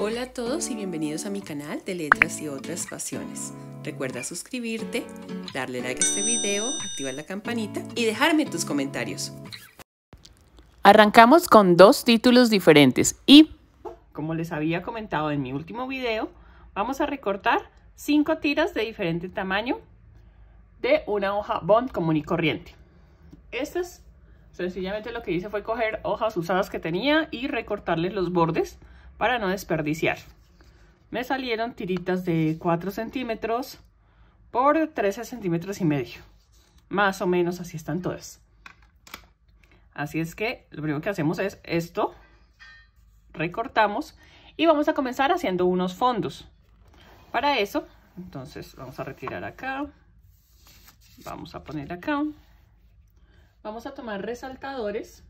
Hola a todos y bienvenidos a mi canal de Letras y otras Pasiones. Recuerda suscribirte, darle like a este video, activar la campanita y dejarme tus comentarios. Arrancamos con dos títulos diferentes y, como les había comentado en mi último video, vamos a recortar cinco tiras de diferente tamaño de una hoja bond común y corriente. Estas, sencillamente lo que hice fue coger hojas usadas que tenía y recortarles los bordes para no desperdiciar. Me salieron tiritas de 4 centímetros por 13 centímetros y medio. Más o menos así están todas. Así es que lo primero que hacemos es esto. Recortamos y vamos a comenzar haciendo unos fondos. Para eso, entonces vamos a retirar acá. Vamos a poner acá. Vamos a tomar resaltadores.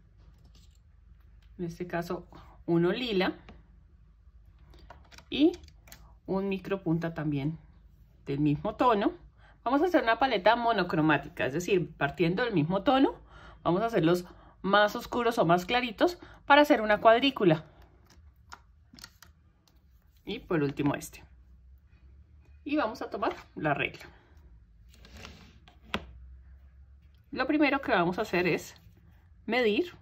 En este caso, uno lila y un micro punta también del mismo tono. Vamos a hacer una paleta monocromática, es decir, partiendo del mismo tono, vamos a hacerlos más oscuros o más claritos para hacer una cuadrícula. Y por último este. Y vamos a tomar la regla. Lo primero que vamos a hacer es medir.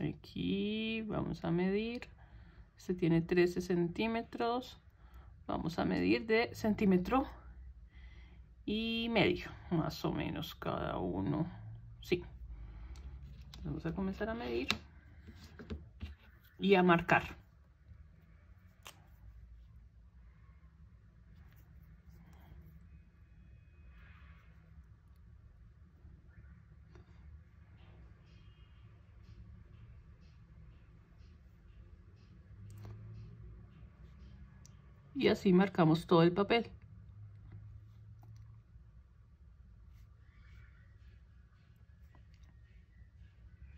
Aquí vamos a medir este tiene 13 centímetros vamos a medir de centímetro y medio más o menos cada uno sí vamos a comenzar a medir y a marcar y así marcamos todo el papel.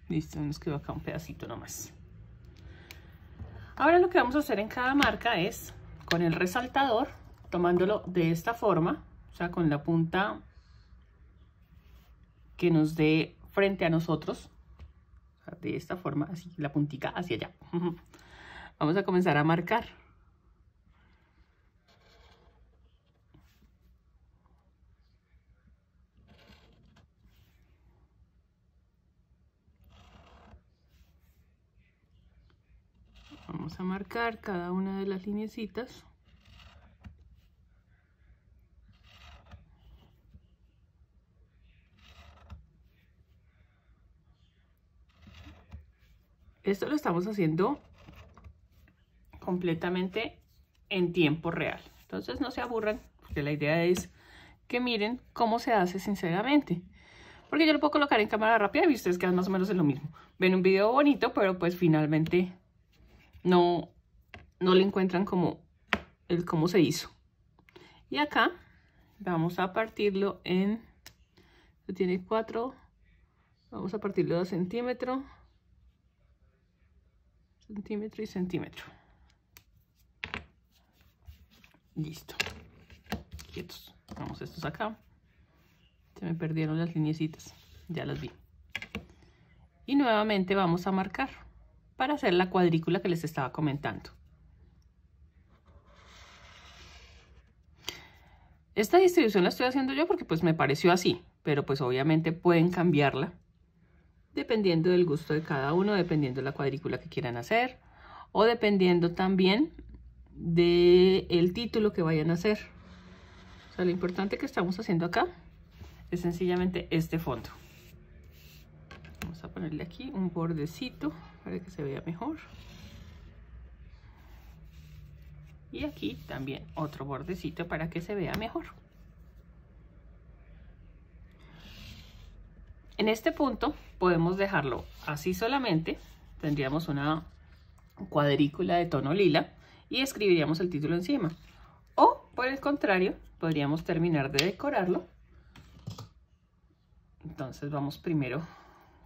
Listo, nos quedó acá un pedacito nomás. Ahora lo que vamos a hacer en cada marca es con el resaltador, tomándolo de esta forma, o sea, con la punta que nos dé frente a nosotros, de esta forma, así, la puntica hacia allá. Vamos a comenzar a marcar. Vamos a marcar cada una de las lineecitas. Esto lo estamos haciendo completamente en tiempo real. Entonces no se aburran, porque la idea es que miren cómo se hace sinceramente. Porque yo lo puedo colocar en cámara rápida y ustedes quedan más o menos en lo mismo. Ven un video bonito, pero pues finalmente no, no le encuentran como el cómo se hizo. Y acá vamos a partirlo en, tiene 4, vamos a partirlo de centímetro, centímetro y centímetro. Listo. Quietos. Vamos estos acá. Se me perdieron las lineecitas. Ya las vi. Y nuevamente vamos a marcar para hacer la cuadrícula que les estaba comentando. Esta distribución la estoy haciendo yo porque pues me pareció así, pero pues obviamente pueden cambiarla dependiendo del gusto de cada uno, dependiendo de la cuadrícula que quieran hacer o dependiendo también del el título que vayan a hacer. O sea, lo importante que estamos haciendo acá es sencillamente este fondo. Vamos a ponerle aquí un bordecito para que se vea mejor y aquí también otro bordecito para que se vea mejor en este punto podemos dejarlo así solamente tendríamos una cuadrícula de tono lila y escribiríamos el título encima o por el contrario podríamos terminar de decorarlo entonces vamos primero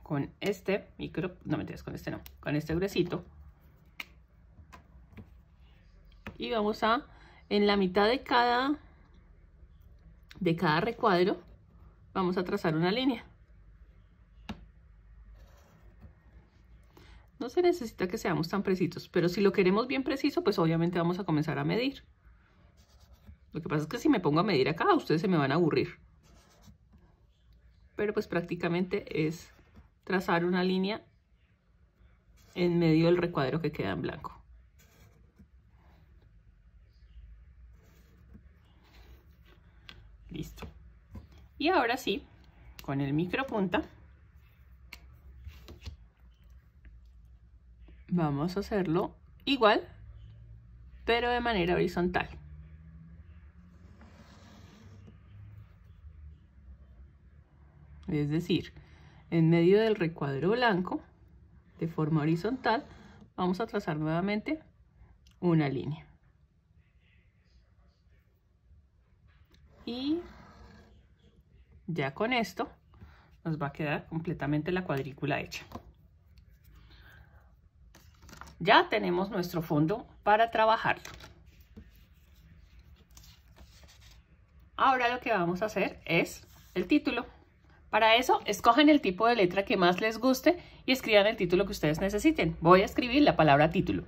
con este micro, no me con este no, con este gruesito. Y vamos a, en la mitad de cada, de cada recuadro, vamos a trazar una línea. No se necesita que seamos tan precisos, pero si lo queremos bien preciso, pues obviamente vamos a comenzar a medir. Lo que pasa es que si me pongo a medir acá, ustedes se me van a aburrir. Pero pues prácticamente es trazar una línea en medio del recuadro que queda en blanco. Listo. Y ahora sí, con el micro punta. vamos a hacerlo igual, pero de manera horizontal. Es decir, en medio del recuadro blanco de forma horizontal vamos a trazar nuevamente una línea y ya con esto nos va a quedar completamente la cuadrícula hecha ya tenemos nuestro fondo para trabajarlo ahora lo que vamos a hacer es el título para eso, escogen el tipo de letra que más les guste y escriban el título que ustedes necesiten. Voy a escribir la palabra título.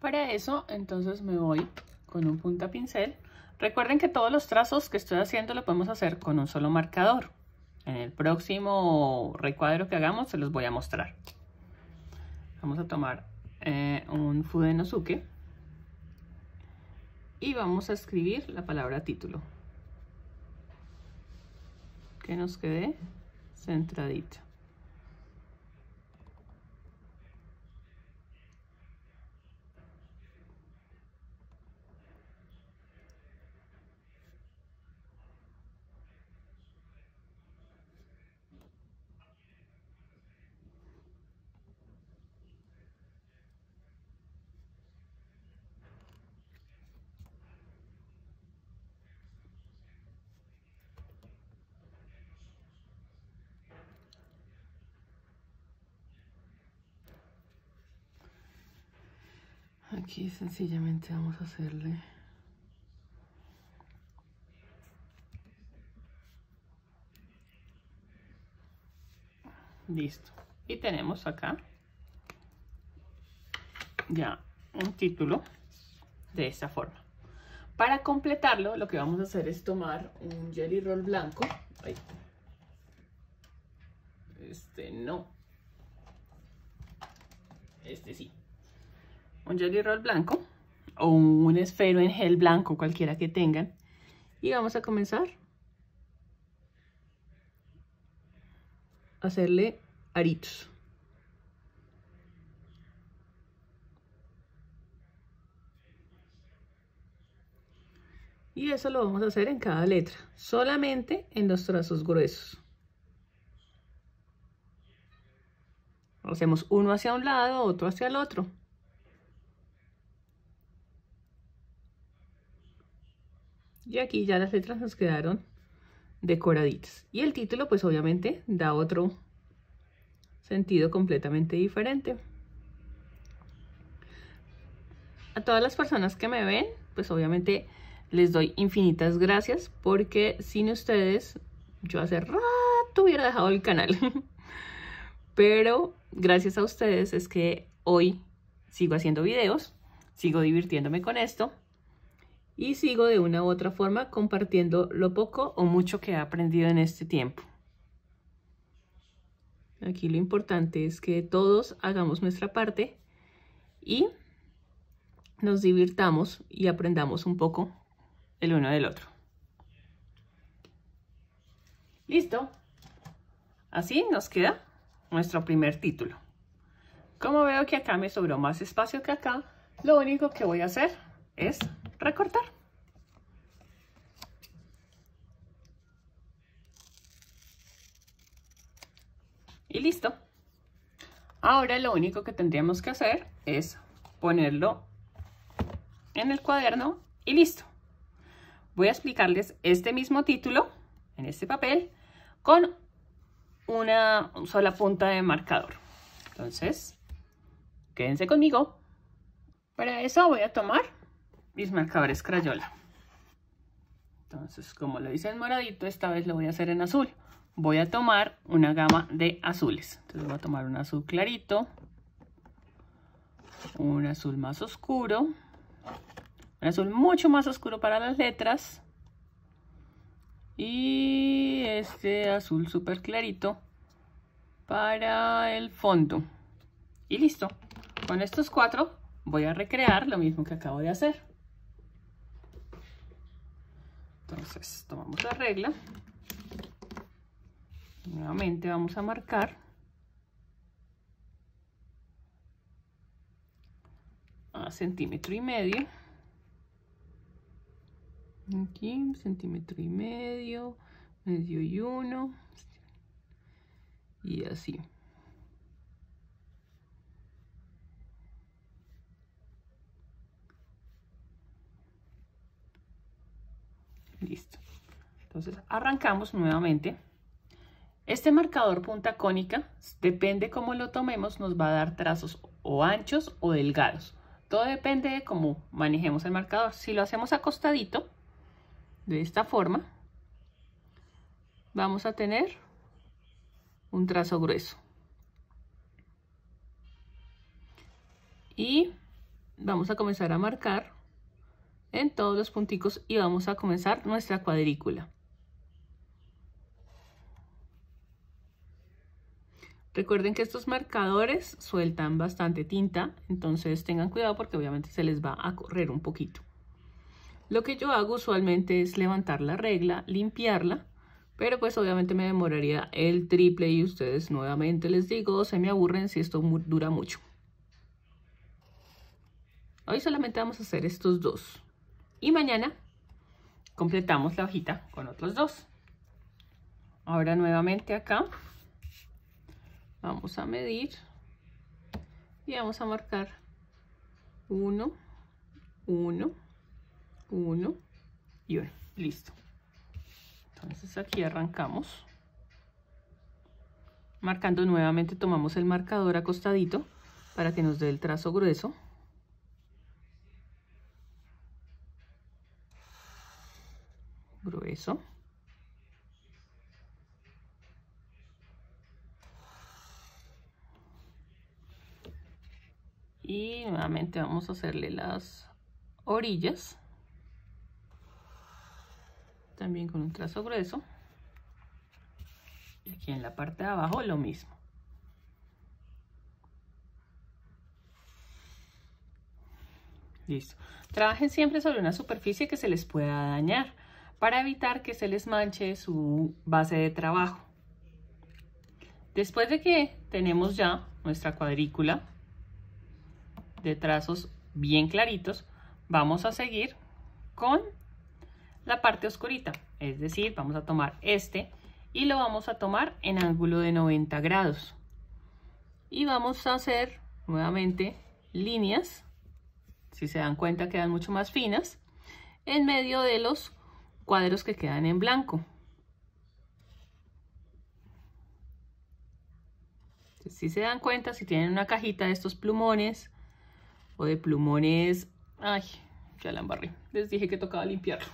Para eso, entonces me voy con un punta pincel. Recuerden que todos los trazos que estoy haciendo lo podemos hacer con un solo marcador. En el próximo recuadro que hagamos se los voy a mostrar. Vamos a tomar eh, un Fudenosuke y vamos a escribir la palabra título que nos quede centradito. Aquí sencillamente vamos a hacerle listo y tenemos acá ya un título de esta forma para completarlo lo que vamos a hacer es tomar un jelly roll blanco este no este sí un jelly roll blanco o un esfero en gel blanco, cualquiera que tengan. Y vamos a comenzar a hacerle aritos. Y eso lo vamos a hacer en cada letra, solamente en los trazos gruesos. Hacemos uno hacia un lado, otro hacia el otro. Y aquí ya las letras nos quedaron decoraditas. Y el título pues obviamente da otro sentido completamente diferente. A todas las personas que me ven, pues obviamente les doy infinitas gracias porque sin ustedes yo hace rato hubiera dejado el canal. Pero gracias a ustedes es que hoy sigo haciendo videos, sigo divirtiéndome con esto y sigo de una u otra forma compartiendo lo poco o mucho que he aprendido en este tiempo. Aquí lo importante es que todos hagamos nuestra parte y nos divirtamos y aprendamos un poco el uno del otro. Listo. Así nos queda nuestro primer título. Como veo que acá me sobró más espacio que acá, lo único que voy a hacer es recortar. Y listo. Ahora lo único que tendríamos que hacer es ponerlo en el cuaderno y listo. Voy a explicarles este mismo título en este papel con una sola punta de marcador. Entonces, quédense conmigo. Para eso voy a tomar mis marcadores Crayola. Entonces, como lo hice en moradito, esta vez lo voy a hacer en azul. Voy a tomar una gama de azules. Entonces voy a tomar un azul clarito, un azul más oscuro, un azul mucho más oscuro para las letras y este azul súper clarito para el fondo. Y listo. Con estos cuatro voy a recrear lo mismo que acabo de hacer. Entonces tomamos la regla. Nuevamente vamos a marcar. A centímetro y medio. Aquí, centímetro y medio, medio y uno. Y así. Listo. Entonces arrancamos nuevamente. Este marcador punta cónica, depende cómo lo tomemos, nos va a dar trazos o anchos o delgados. Todo depende de cómo manejemos el marcador. Si lo hacemos acostadito, de esta forma, vamos a tener un trazo grueso. Y vamos a comenzar a marcar en todos los punticos y vamos a comenzar nuestra cuadrícula. Recuerden que estos marcadores sueltan bastante tinta, entonces tengan cuidado porque obviamente se les va a correr un poquito. Lo que yo hago usualmente es levantar la regla, limpiarla, pero pues obviamente me demoraría el triple y ustedes nuevamente les digo, se me aburren si esto dura mucho. Hoy solamente vamos a hacer estos dos. Y mañana completamos la hojita con otros dos. Ahora nuevamente acá vamos a medir y vamos a marcar 1, 1, 1 y Listo. Entonces aquí arrancamos. Marcando nuevamente tomamos el marcador acostadito para que nos dé el trazo grueso. grueso. Y nuevamente vamos a hacerle las orillas. También con un trazo grueso. Y aquí en la parte de abajo lo mismo. Listo. Trabajen siempre sobre una superficie que se les pueda dañar para evitar que se les manche su base de trabajo. Después de que tenemos ya nuestra cuadrícula de trazos bien claritos, vamos a seguir con la parte oscurita, es decir, vamos a tomar este y lo vamos a tomar en ángulo de 90 grados. Y vamos a hacer nuevamente líneas, si se dan cuenta quedan mucho más finas, en medio de los cuadros que quedan en blanco. si se dan cuenta, si tienen una cajita de estos plumones o de plumones... Ay, ya la embarré. Les dije que tocaba limpiarlo.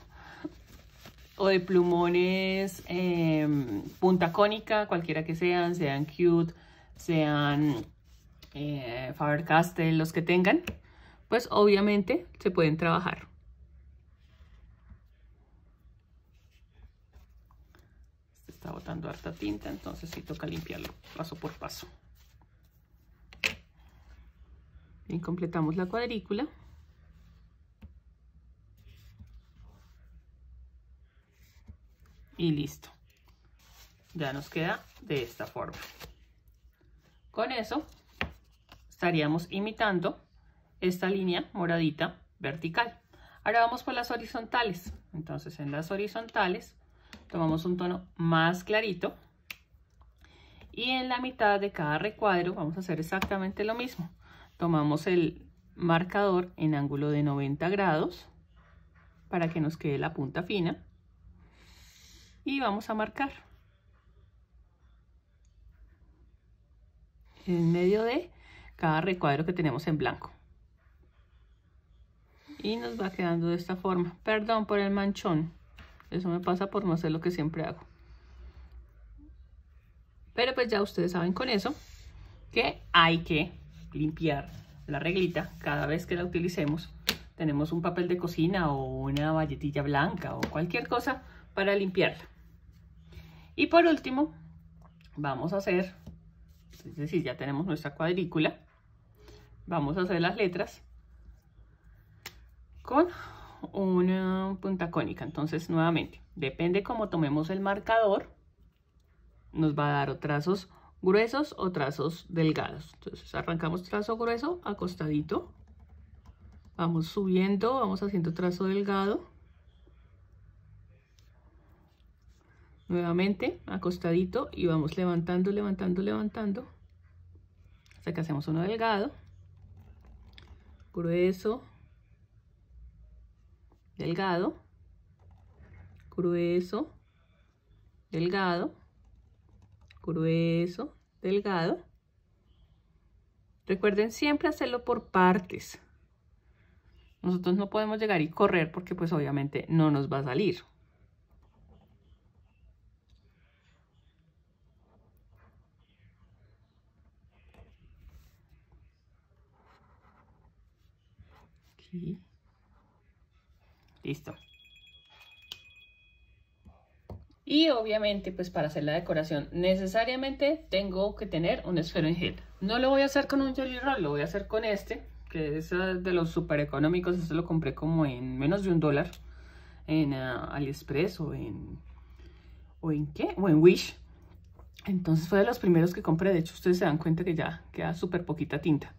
O de plumones em, punta cónica, cualquiera que sean, sean cute, sean eh, Faber-Castell, los que tengan, pues obviamente se pueden trabajar. harta tinta, entonces sí toca limpiarlo paso por paso. Bien, completamos la cuadrícula. Y listo. Ya nos queda de esta forma. Con eso estaríamos imitando esta línea moradita vertical. Ahora vamos por las horizontales. Entonces en las horizontales tomamos un tono más clarito y en la mitad de cada recuadro vamos a hacer exactamente lo mismo. Tomamos el marcador en ángulo de 90 grados para que nos quede la punta fina y vamos a marcar en medio de cada recuadro que tenemos en blanco y nos va quedando de esta forma perdón por el manchón eso me pasa por no hacer lo que siempre hago. Pero pues ya ustedes saben con eso que hay que limpiar la reglita cada vez que la utilicemos. Tenemos un papel de cocina o una valletilla blanca o cualquier cosa para limpiarla. Y por último, vamos a hacer, es decir, ya tenemos nuestra cuadrícula. Vamos a hacer las letras con una punta cónica. Entonces, nuevamente, depende cómo tomemos el marcador, nos va a dar trazos gruesos o trazos delgados. Entonces, arrancamos trazo grueso, acostadito. Vamos subiendo, vamos haciendo trazo delgado. Nuevamente, acostadito y vamos levantando, levantando, levantando. Hasta que hacemos uno delgado. Grueso, delgado, grueso, delgado, grueso, delgado. Recuerden siempre hacerlo por partes. Nosotros no podemos llegar y correr porque pues obviamente no nos va a salir. Aquí. Y obviamente, pues para hacer la decoración, necesariamente tengo que tener un esfero en gel. No lo voy a hacer con un jelly roll, lo voy a hacer con este, que es ah, de los super económicos. Este lo compré como en menos de un dólar en ah, AliExpress o en... ¿O en qué? O en Wish. Entonces fue de los primeros que compré. De hecho, ustedes se dan cuenta que ya queda súper poquita tinta.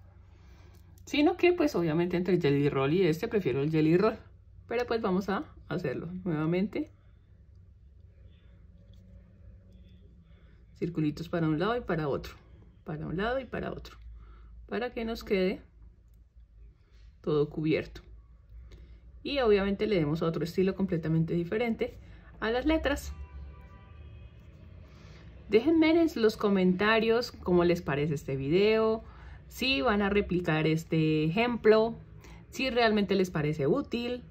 Sino que, pues obviamente, entre jelly roll y este, prefiero el jelly roll. Pero pues vamos a hacerlo nuevamente. Circulitos para un lado y para otro. Para un lado y para otro. Para que nos quede todo cubierto. Y obviamente le demos otro estilo completamente diferente a las letras. Déjenme en los comentarios cómo les parece este video, si van a replicar este ejemplo, si realmente les parece útil,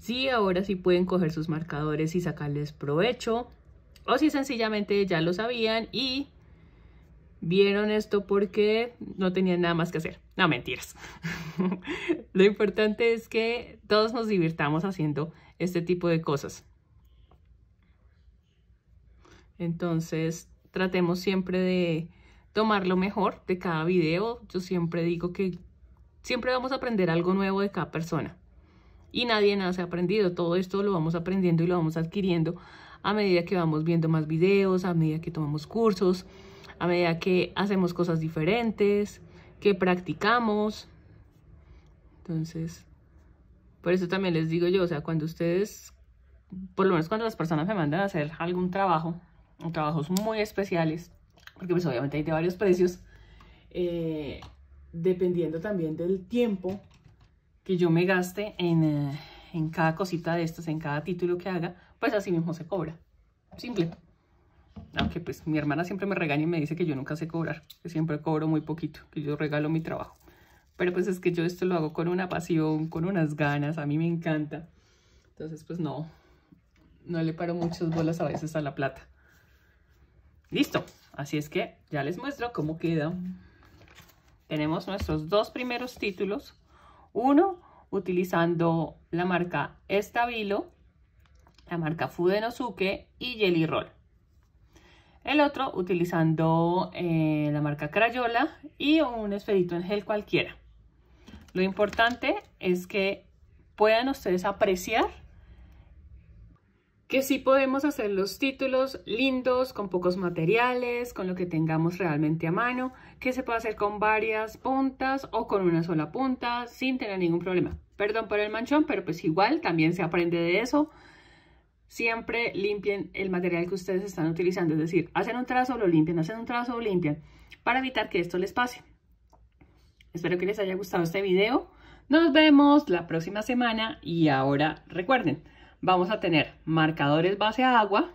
si ahora sí pueden coger sus marcadores y sacarles provecho o si sencillamente ya lo sabían y vieron esto porque no tenían nada más que hacer. No, mentiras. lo importante es que todos nos divirtamos haciendo este tipo de cosas. Entonces, tratemos siempre de tomar lo mejor de cada video. Yo siempre digo que siempre vamos a aprender algo nuevo de cada persona y nadie ha aprendido. Todo esto lo vamos aprendiendo y lo vamos adquiriendo a medida que vamos viendo más videos, a medida que tomamos cursos, a medida que hacemos cosas diferentes, que practicamos. Entonces, por eso también les digo yo, o sea, cuando ustedes, por lo menos cuando las personas me mandan a hacer algún trabajo, trabajos muy especiales, porque pues, obviamente hay de varios precios, eh, dependiendo también del tiempo que yo me gaste en, eh, en cada cosita de estas, en cada título que haga, pues así mismo se cobra. Simple. Aunque pues mi hermana siempre me regaña y me dice que yo nunca sé cobrar, que siempre cobro muy poquito, que yo regalo mi trabajo. Pero pues es que yo esto lo hago con una pasión, con unas ganas, a mí me encanta. Entonces pues no, no le paro muchas bolas a veces a la plata. Listo, así es que ya les muestro cómo queda. Tenemos nuestros dos primeros títulos uno, utilizando la marca Estabilo, la marca Fudenosuke y Jelly Roll. El otro utilizando eh, la marca Crayola y un esferito en gel cualquiera. Lo importante es que puedan ustedes apreciar que sí podemos hacer los títulos lindos, con pocos materiales, con lo que tengamos realmente a mano, que se puede hacer con varias puntas o con una sola punta sin tener ningún problema. Perdón por el manchón, pero pues igual también se aprende de eso. Siempre limpien el material que ustedes están utilizando, es decir, hacen un trazo, lo limpian, hacen un trazo, lo limpian, para evitar que esto les pase. Espero que les haya gustado este video. Nos vemos la próxima semana y ahora recuerden, vamos a tener marcadores base a agua,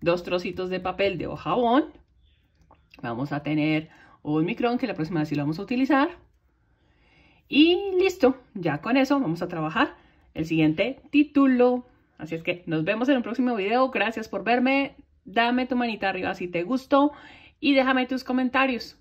dos trocitos de papel de hoja vamos a tener un micrón que la próxima vez sí lo vamos a utilizar y listo, ya con eso vamos a trabajar el siguiente título. Así es que nos vemos en un próximo video, gracias por verme, dame tu manita arriba si te gustó y déjame tus comentarios.